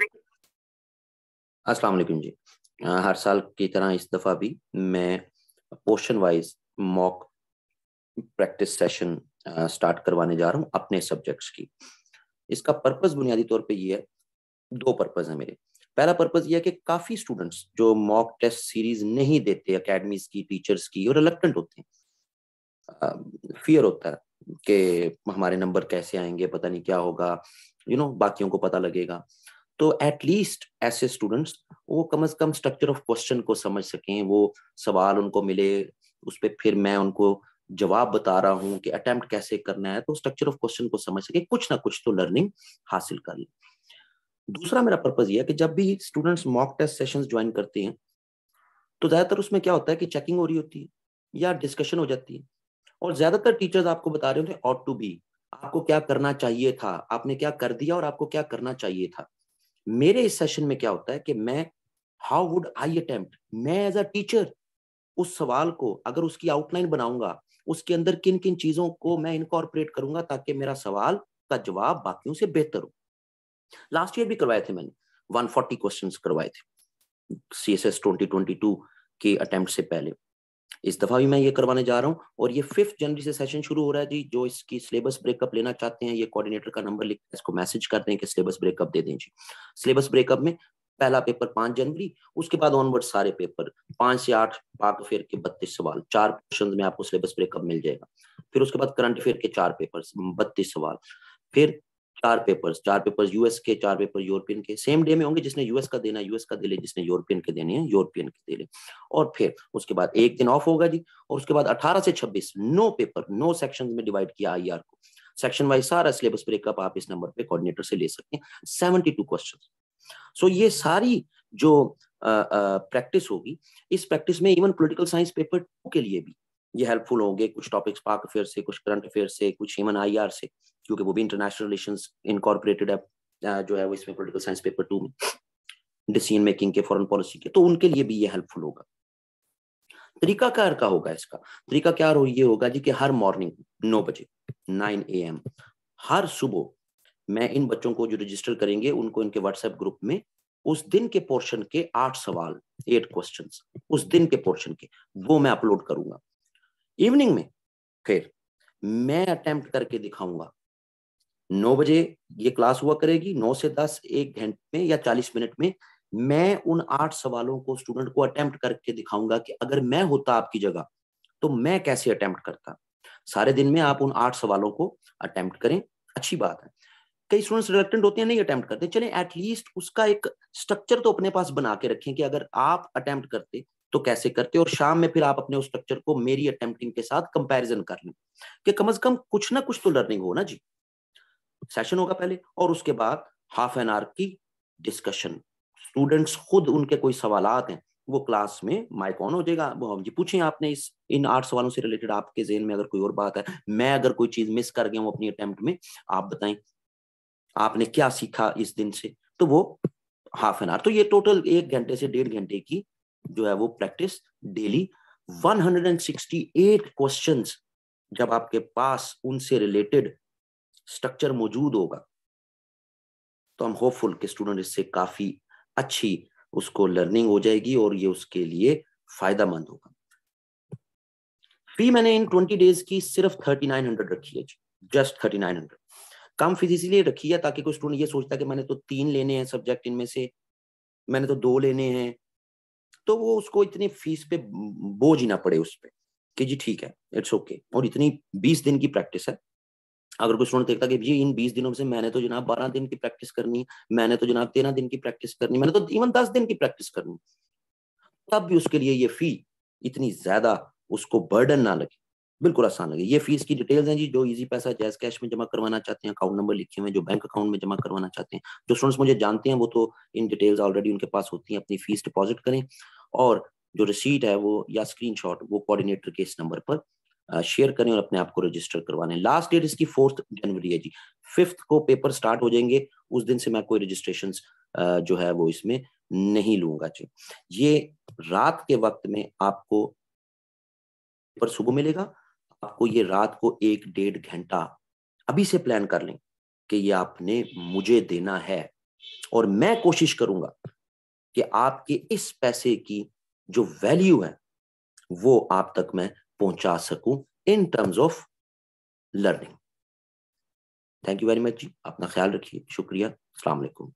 अस्सलाम वालेकुम जी हर साल की तरह इस दफ़ा भी मैं portion wise mock practice session start करवाने जा रहा हूँ अपने सब्जेक्ट्स की इसका पर्पस बुनियादी तौर पे ये है दो पर्पस है मेरे पहला पर्पस ये है कि काफ़ी स्टूडेंट्स जो मॉक टेस्ट सीरीज नहीं देते अकेडमीज की टीचर्स की और रिलेक्टेंट होते हैं फियर होता है कि हमारे नंबर कैसे आएंगे पता नहीं क्या होगा यू you नो know, बाकियों को पता लगेगा तो एटलीस्ट ऐसे स्टूडेंट्स वो कम अज कम स्ट्रक्चर ऑफ क्वेश्चन को समझ सकें वो सवाल उनको मिले उस पर फिर मैं उनको जवाब बता रहा हूँ कि अटेम्प्ट कैसे करना है तो स्ट्रक्चर ऑफ क्वेश्चन को समझ सके कुछ ना कुछ तो लर्निंग हासिल कर ले दूसरा मेरा पर्पज ये है कि जब भी students mock test sessions join करते हैं तो ज्यादातर उसमें क्या होता है कि चेकिंग हो रही होती है या डिस्कशन हो जाती है और ज्यादातर टीचर्स आपको बता रहे होते हैं ऑट टू बी आपको क्या करना चाहिए था आपने क्या कर दिया और आपको क्या करना चाहिए था मेरे इस सेशन में क्या होता है कि मैं हाउ वुड आई अटेम्प्ट मैं एज अ टीचर उस सवाल को अगर उसकी आउटलाइन बनाऊंगा उसके अंदर किन किन चीजों को मैं इनकॉर्पोरेट करूंगा ताकि मेरा सवाल का जवाब बाकियों से बेहतर हो लास्ट ईयर भी करवाए थे मैंने 140 क्वेश्चंस करवाए थे C S S twenty twenty two के अटेम्प्ट से पहले इस दफा भी मैं ये करवाने जा रहा हूँ और ये फिफ्थ जनवरी से सेशन शुरू हो रहा है जी जो इसकी सिलेबस ब्रेकअप लेना चाहते हैं ये कोऑर्डिनेटर का नंबर लिख इसको मैसेज कर दें कि सिलेबस ब्रेकअप दे दें जी सिलेबस ब्रेकअप में पहला पेपर पांच जनवरी उसके बाद ऑनवर्ड सारे पेपर पांच से आठ पाक फेयर के बत्तीस सवाल चार क्वेश्चन में आपको सिलेबस ब्रेकअप मिल जाएगा फिर उसके बाद करंट अफेयर के चार पेपर बत्तीस सवाल फिर चार पेपर्स चार पेपर्स यूएस के चार पेपर यूरोपियन के सेम डे में होंगे जिसने यूएस का देना यूएस का दे ले जिसने यूरोपियन के देने हैं यूरोपियन के दे ले और फिर उसके बाद एक दिन ऑफ होगा जी और उसके बाद 18 से 26 नो पेपर नो सेक्शन में डिवाइड किया आई को सेक्शन वाइज सारा सिलेबस ब्रेकअप आप इस नंबर पे कोऑर्डिनेटर से ले सकते हैं सेवेंटी टू क्वेश्चन सो ये सारी जो प्रैक्टिस होगी इस प्रैक्टिस में even political science paper two के लिए भी ये हेल्पफुल होंगे कुछ टॉपिक्स पाक अफेयर से कुछ करंट अफेयर से कुछ ह्यूमन आई से क्योंकि वो भी इंटरनेशनल रिलेशन इनकॉर्पोरेटेड है जो है वो इसमें पोलिटिकल साइंस पेपर टू में डिसीजन मेकिंग के फॉरन पॉलिसी के तो उनके लिए भी ये हेल्पफुल होगा तरीका कार का होगा इसका तरीका क्या हो ये होगा जी कि हर मॉर्निंग नौ बजे नाइन ए एम हर सुबह मैं इन बच्चों को जो रजिस्टर करेंगे उनको इनके व्हाट्सएप ग्रुप में उस दिन के पोर्शन के आठ सवाल एट क्वेश्चंस उस दिन के पोर्शन के वो मैं अपलोड करूंगा इवनिंग में फिर मैं अटेम्प्ट करके दिखाऊंगा नौ बजे ये क्लास हुआ करेगी नौ से दस एक घंटे में या चालीस मिनट में मैं उन आठ सवालों को स्टूडेंट को अटेम्प्ट करके दिखाऊंगा कि अगर मैं होता आपकी जगह तो मैं कैसे अटेम्प्ट करता सारे दिन में आप उन आठ सवालों को अटेम्प्ट करें अच्छी बात है कई स्टूडेंट्स रिलेक्टेंट होते हैं नहीं अटेम्प्ट करते चले एटलीस्ट उसका एक स्ट्रक्चर तो अपने पास बना के रखें कि अगर आप अटेम्प्ट करते तो कैसे करते और शाम में फिर आप अपने उस स्ट्रक्चर को मेरी अटेम्प्टिंग के साथ कंपैरिजन कर लें कि कम से कम कुछ ना कुछ तो लर्निंग हो ना जी सेशन होगा पहले और उसके बाद हाफ एन आवर की डिस्कशन स्टूडेंट्स खुद उनके कोई सवाल हैं वो क्लास में माइक ऑन हो जाएगा जी पूछें आपने इस इन आठ सवालों से रिलेटेड आपके जेन में अगर कोई और बात है मैं अगर कोई चीज मिस कर गया हूँ अपनी अटेम्प्ट में आप बताएं आपने क्या सीखा इस दिन से तो वो हाफ एन आवर तो ये टोटल एक घंटे से डेढ़ घंटे की जो है वो प्रैक्टिस डेली 168 क्वेश्चंस जब आपके पास उनसे रिलेटेड स्ट्रक्चर मौजूद होगा तो हम होपफुल के स्टूडेंट इससे काफी अच्छी उसको लर्निंग हो जाएगी और ये उसके लिए फायदा मंद होगा फी मैंने इन ट्वेंटी डेज की सिर्फ थर्टी नाइन हंड्रेड रखी है जस्ट थर्टी नाइन हंड्रेड कम फीस इसीलिए रखी है ताकि कोई स्टूडेंट ये सोचता है कि मैंने तो तीन लेने हैं सब्जेक्ट इनमें से मैंने तो दो लेने हैं तो वो उसको इतनी फीस पे बोझ ना पड़े उस पर कि जी ठीक है इट्स ओके okay. और इतनी बीस दिन की प्रैक्टिस है अगर कोई स्टूडेंट देखता कि जी इन बीस दिनों से मैंने तो जनाब बारह दिन की प्रैक्टिस करनी मैंने तो जनाब तेरह दिन की प्रैक्टिस करनी मैंने तो इवन दस दिन की प्रैक्टिस करनी तब भी उसके लिए ये फी इतनी ज्यादा उसको बर्डन ना लगे बिल्कुल आसान लगे ये फीस की डिटेल्स हैं जी जो इजी पैसा जैस कैश में जमा करवाना चाहते हैं अकाउंट नंबर लिखे हुए जो बैंक अकाउंट में जमा करवाना चाहते हैं जो स्टूडेंट्स मुझे जानते हैं वो तो इन डिटेल्स ऑलरेडी उनके पास होती हैं अपनी फीस डिपॉजिट करें और जो रिसीट है वो या शॉट वो कोऑर्डिनेटर के इस नंबर पर शेयर uh, करें और अपने आप को रजिस्टर करवाने लास्ट डेट इसकी फोर्थ जनवरी है जी फिफ्थ को पेपर स्टार्ट हो जाएंगे उस दिन से मैं कोई रजिस्ट्रेशन uh, जो है वो इसमें नहीं लूंगा जी ये रात के वक्त में आपको पेपर सुबह मिलेगा आपको ये रात को एक डेढ़ घंटा अभी से प्लान कर लें कि ये आपने मुझे देना है और मैं कोशिश करूंगा कि आपके इस पैसे की जो वैल्यू है वो आप तक मैं पहुंचा सकूं in terms of learning thank you very much जी अपना ख्याल रखिए शुक्रिया अलैक्म